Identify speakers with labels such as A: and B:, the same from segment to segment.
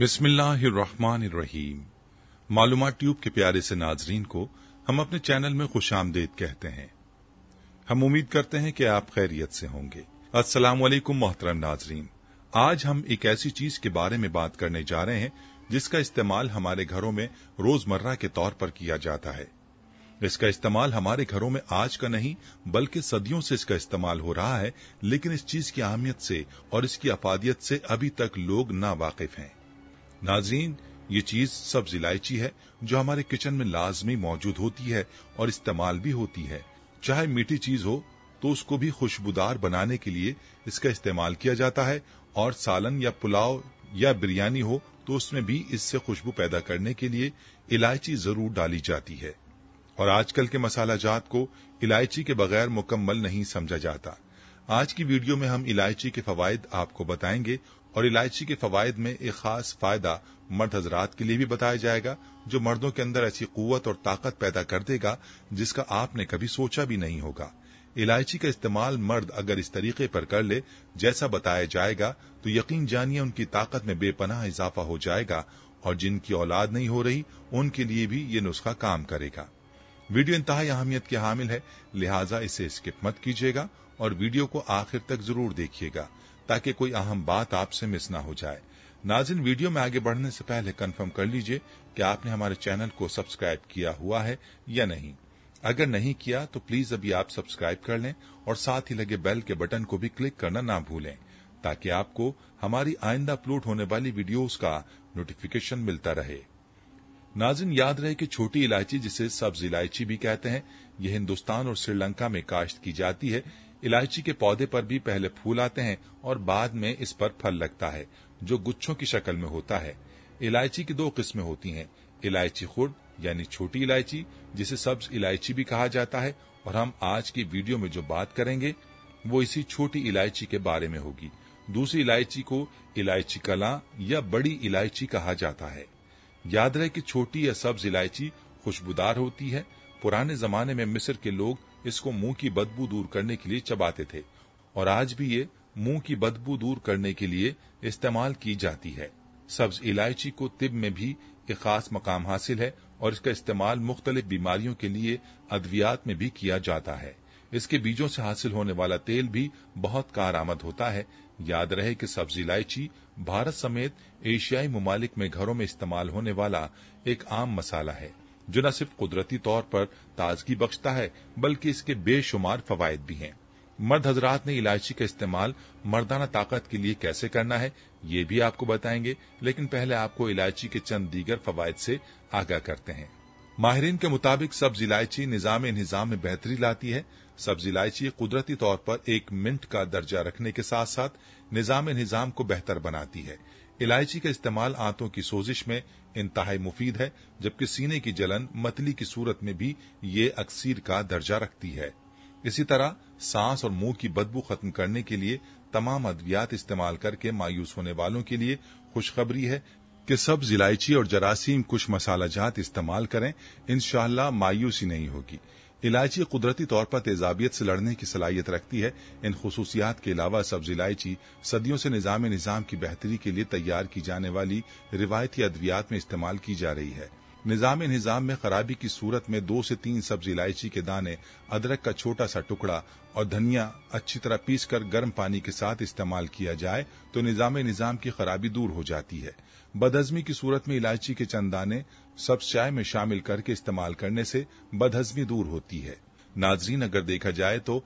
A: बिस्मिल्लाहिर्रहमानिर्रहीम मालूम ट्यूब के प्यारे से नाजरीन को हम अपने चैनल में खुश आमदेद कहते हैं हम उम्मीद करते हैं कि आप खैरियत से होंगे अस्सलाम वालेकुम मोहतरम नाजरीन आज हम एक ऐसी चीज के बारे में बात करने जा रहे हैं जिसका इस्तेमाल हमारे घरों में रोजमर्रा के तौर पर किया जाता है इसका इस्तेमाल हमारे घरों में आज का नहीं बल्कि सदियों से इसका इस्तेमाल हो रहा है लेकिन इस चीज की अहमियत से और इसकी अफादियत से अभी तक लोग ना वाकिफ हैं नाजीन ये चीज सब्ज इलायची है जो हमारे किचन में लाजमी मौजूद होती है और इस्तेमाल भी होती है चाहे मीठी चीज हो तो उसको भी खुशबूदार बनाने के लिए इसका इस्तेमाल किया जाता है और सालन या पुलाव या बिरयानी हो तो उसमें भी इससे खुशबू पैदा करने के लिए इलायची जरूर डाली जाती है और आजकल के मसाला जात को इलायची के बगैर मुकम्मल नहीं समझा जाता आज की वीडियो में हम इलायची के फवायद आपको बताएंगे और इलायची के फवायद में एक खास फायदा मर्द हजरात के लिए भी बताया जाएगा जो मर्दों के अंदर ऐसी कुत और ताकत पैदा कर देगा जिसका आपने कभी सोचा भी नहीं होगा इलायची का इस्तेमाल मर्द अगर इस तरीके पर कर ले जैसा बताया जाएगा तो यकीन जानिए उनकी ताकत में बेपनाह इजाफा हो जाएगा और जिनकी औलाद नहीं हो रही उनके लिए भी ये नुस्खा काम करेगा वीडियो इंतहा अहमियत के हामिल है लिहाजा इसे स्किप मत कीजिएगा और वीडियो को आखिर तक जरूर देखिएगा ताकि कोई अहम बात आपसे मिस ना हो जाए नाजिन वीडियो में आगे बढ़ने से पहले कंफर्म कर लीजिए कि आपने हमारे चैनल को सब्सक्राइब किया हुआ है या नहीं अगर नहीं किया तो प्लीज अभी आप सब्सक्राइब कर लें और साथ ही लगे बेल के बटन को भी क्लिक करना ना भूलें ताकि आपको हमारी आइंदा अपलोड होने वाली वीडियोस का नोटिफिकेशन मिलता रहे नाजिन याद रहे कि छोटी इलायची जिसे सब्ज इलायची भी कहते हैं यह हिंदुस्तान और श्रीलंका में काश्त की जाती है इलायची के पौधे पर भी पहले फूल आते हैं और बाद में इस पर फल लगता है जो गुच्छों की शक्ल में होता है इलायची की दो किस्में होती हैं इलायची खुर्द यानी छोटी इलायची जिसे सब्ज इलायची भी कहा जाता है और हम आज की वीडियो में जो बात करेंगे वो इसी छोटी इलायची के बारे में होगी दूसरी इलायची को इलायची कला या बड़ी इलायची कहा जाता है याद रहे कि छोटी या सब्ज इलायची खुशबूदार होती है पुराने जमाने में मिस्र के लोग इसको मुंह की बदबू दूर करने के लिए चबाते थे और आज भी ये मुंह की बदबू दूर करने के लिए इस्तेमाल की जाती है सब्ज इलायची को तिब में भी एक खास मकाम हासिल है और इसका इस्तेमाल मुख्तलिफ बीमारियों के लिए अद्वियात में भी किया जाता है इसके बीजों से हासिल होने वाला तेल भी बहुत कार आमद होता है याद रहे कि सब्जी इलायची भारत समेत एशियाई ममालिक में घरों में इस्तेमाल होने वाला एक आम मसाला है जो न सिर्फ कुदरती तौर पर ताजगी बख्शता है बल्कि इसके बेशुमार फवायद भी हैं मर्द हजरात ने इलायची का इस्तेमाल मर्दाना ताकत के लिए कैसे करना है ये भी आपको बताएंगे लेकिन पहले आपको इलायची के चंद दीगर फवायद से आगाह करते हैं माहरीन के मुताबिक सब्ज इलायची निज़ाम निज़ाम में बेहतरी लाती है सब्ज इलायची कुदरती तौर पर एक मिनट का दर्जा रखने के साथ साथ निज़ाम निज़ाम को बेहतर बनाती है इलायची का इस्तेमाल आंतों की सोजिश में इंतहा मुफीद है जबकि सीने की जलन मतली की सूरत में भी ये अक्सीर का दर्जा रखती है इसी तरह सांस और मुंह की बदबू खत्म करने के लिए तमाम अद्वियात इस्तेमाल करके मायूस होने वालों के लिए खुशखबरी है कि सब इलायची और जरासीम कुछ मसाला जात इस्तेमाल करें इन मायूसी नहीं होगी इलायची कुदरती तौर पर तेजाबियत से लड़ने की सलाहियत रखती है इन खसूसियात के अलावा सब्ज इलायची सदियों से निज़ाम निज़ाम की बेहतरी के लिए तैयार की जाने वाली रिवायती अद्वियात में इस्तेमाल की जा रही है निज़ाम निज़ाम में खराबी की सूरत में दो से तीन सब्ज इलायची के दाने अदरक का छोटा सा टुकड़ा और धनिया अच्छी तरह पीस कर गर्म पानी के साथ इस्तेमाल किया जाए तो निज़ाम निज़ाम की खराबी दूर हो जाती है बदहजमी की सूरत में इलायची के चंद दाने चाय में शामिल करके इस्तेमाल करने से बदहजमी दूर होती है नाजरीन अगर देखा जाए तो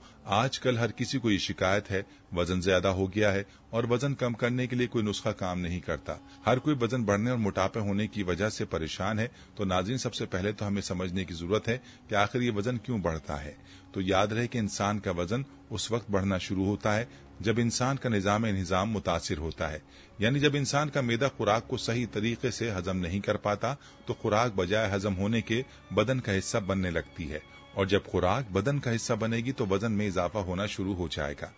A: आजकल हर किसी को ये शिकायत है वजन ज्यादा हो गया है और वजन कम करने के लिए कोई नुस्खा काम नहीं करता हर कोई वजन बढ़ने और मोटापे होने की वजह से परेशान है तो नाजरीन सबसे पहले तो हमें समझने की जरूरत है कि आखिर ये वजन क्यों बढ़ता है तो याद रहे कि इंसान का वजन उस वक्त बढ़ना शुरू होता है जब इंसान का निज़ाम निज़ाम मुतासर होता है यानी जब इंसान का मेदा खुराक को सही तरीके से हजम नहीं कर पाता तो खुराक बजाय हजम होने के बदन का हिस्सा बनने लगती है और जब खुराक बदन का हिस्सा बनेगी तो वजन में इजाफा होना शुरू हो जाएगा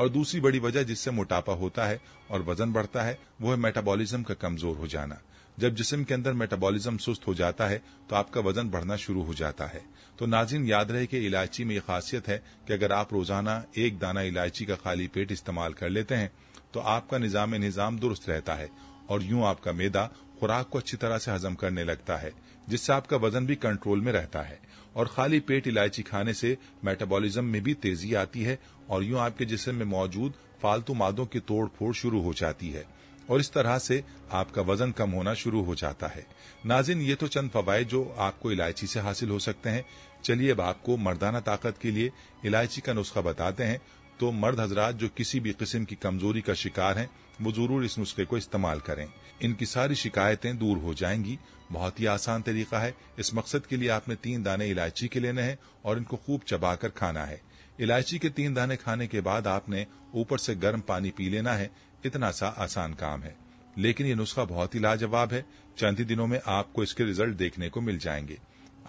A: और दूसरी बड़ी वजह जिससे मोटापा होता है और वजन बढ़ता है वो है मेटाबॉलिज्म का कमजोर हो जाना जब जिसम के अंदर मेटाबॉलिज्म सुस्त हो जाता है तो आपका वजन बढ़ना शुरू हो जाता है तो नाजिन याद रहे कि इलायची में ये खासियत है कि अगर आप रोजाना एक दाना इलायची का खाली पेट इस्तेमाल कर लेते हैं तो आपका निज़ाम निज़ाम दुरुस्त रहता है और यूं आपका मैदा खुराक को अच्छी तरह से हजम करने लगता है जिससे आपका वजन भी कंट्रोल में रहता है और खाली पेट इलायची खाने से मेटाबॉलिज्म में भी तेजी आती है और यूं आपके जिसम में मौजूद फालतू मादों की तोड़ फोड़ शुरू हो जाती है और इस तरह से आपका वजन कम होना शुरू हो जाता है नाजिन ये तो चंद फवायद जो आपको इलायची से हासिल हो सकते हैं चलिए अब आपको मर्दाना ताकत के लिए इलायची का नुस्खा बताते हैं तो मर्द हजरात जो किसी भी किस्म की कमजोरी का शिकार हैं वो जरूर इस नुस्खे को इस्तेमाल करें इनकी सारी शिकायतें दूर हो जाएंगी बहुत ही आसान तरीका है इस मकसद के लिए आपने तीन दाने इलायची के लेने हैं और इनको खूब चबाकर खाना है इलायची के तीन दाने खाने के बाद आपने ऊपर से गर्म पानी पी लेना है इतना सा आसान काम है लेकिन ये नुस्खा बहुत ही लाजवाब है चंद ही दिनों में आपको इसके रिजल्ट देखने को मिल जाएंगे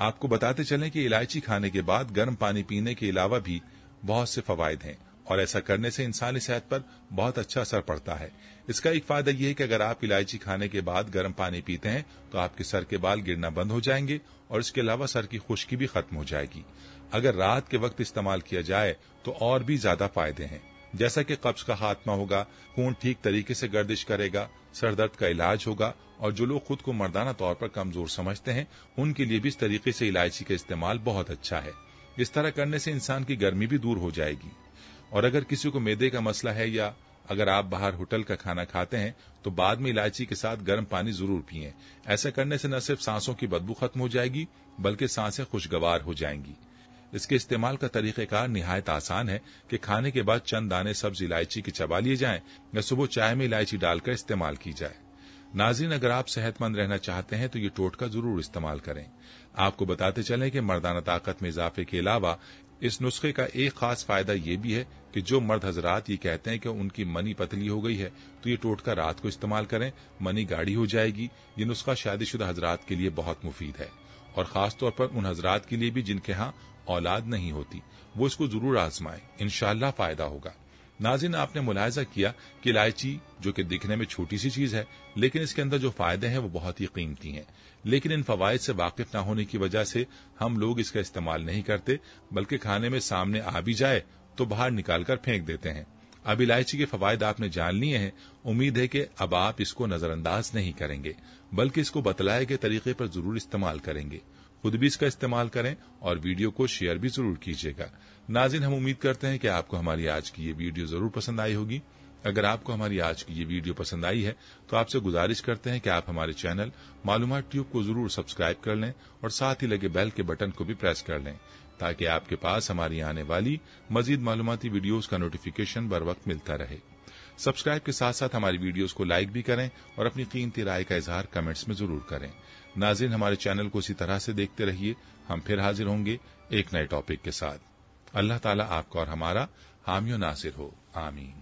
A: आपको बताते चलें कि इलायची खाने के बाद गर्म पानी पीने के अलावा भी बहुत से फवायद हैं और ऐसा करने से इंसानी सेहत पर बहुत अच्छा असर पड़ता है इसका एक फायदा यह है कि अगर आप इलायची खाने के बाद गर्म पानी पीते हैं तो आपके सर के बाल गिरना बंद हो जाएंगे और इसके अलावा सर की खुश्की भी खत्म हो जाएगी अगर रात के वक्त इस्तेमाल किया जाए तो और भी ज्यादा फायदे हैं जैसा कि कब्ज का खात्मा होगा खून ठीक तरीके से गर्दिश करेगा सर दर्द का इलाज होगा और जो लोग खुद को मर्दाना तौर पर कमजोर समझते हैं उनके लिए भी इस तरीके से इलायची का इस्तेमाल बहुत अच्छा है इस तरह करने से इंसान की गर्मी भी दूर हो जाएगी और अगर किसी को मेदे का मसला है या अगर आप बाहर होटल का खाना खाते हैं तो बाद में इलायची के साथ गर्म पानी जरूर पिए ऐसा करने से न सिर्फ सांसों की बदबू खत्म हो जाएगी बल्कि सांसें खुशगवार हो जाएंगी इसके इस्तेमाल का तरीक़ेकार नहायत आसान है कि खाने के बाद चंद दाने सब्ज इलायची के चबा लिए जाएं या सुबह चाय में इलायची डालकर इस्तेमाल की जाए नाजिन अगर आप सेहतमंद रहना चाहते हैं तो ये टोटका जरूर इस्तेमाल करें आपको बताते चलें कि मर्दाना ताकत में इजाफे के अलावा इस नुस्खे का एक खास फायदा ये भी है कि जो मर्द हजरात ये कहते हैं कि उनकी मनी पतली हो गई है तो ये टोटका रात को इस्तेमाल करें मनी गाढ़ी हो जाएगी ये नुस्खा शादीशुदा हजरात के लिए बहुत मुफीद है और खास तौर पर उन हजरात के लिए भी जिनके यहाँ औलाद नहीं होती वो इसको जरूर आजमाएं इनशाला फायदा होगा नाजिन आपने मुलायजा किया कि इलायची जो कि दिखने में छोटी सी चीज है लेकिन इसके अंदर जो फायदे हैं वो बहुत ही कीमती हैं लेकिन इन फवायद से वाकिफ ना होने की वजह से हम लोग इसका इस्तेमाल नहीं करते बल्कि खाने में सामने आ भी जाए तो बाहर निकाल कर फेंक देते हैं अब इलायची के फवायद आपने जान लिए हैं उम्मीद है कि अब आप इसको नजरअंदाज नहीं करेंगे बल्कि इसको बतलाए गए तरीके पर जरूर इस्तेमाल करेंगे खुद भी इसका इस्तेमाल करें और वीडियो को शेयर भी जरूर कीजिएगा नाजिन हम उम्मीद करते हैं कि आपको हमारी आज की ये वीडियो जरूर पसंद आई होगी अगर आपको हमारी आज की ये वीडियो पसंद आई है तो आपसे गुजारिश करते हैं कि आप हमारे चैनल मालूम ट्यूब को जरूर सब्सक्राइब कर लें और साथ ही लगे बेल के बटन को भी प्रेस कर लें ताकि आपके पास हमारी आने वाली मजीद मालूमती वीडियोज का नोटिफिकेशन बर वक्त मिलता रहे सब्सक्राइब के साथ साथ हमारी वीडियोज को लाइक भी करें और अपनी कीमती राय का इजहार कमेंट्स में जरूर करें नाजिन हमारे चैनल को इसी तरह से देखते रहिए हम फिर हाजिर होंगे एक नए टॉपिक के साथ अल्लाह ताला आपका और हमारा हामियो नासिर हो आमीन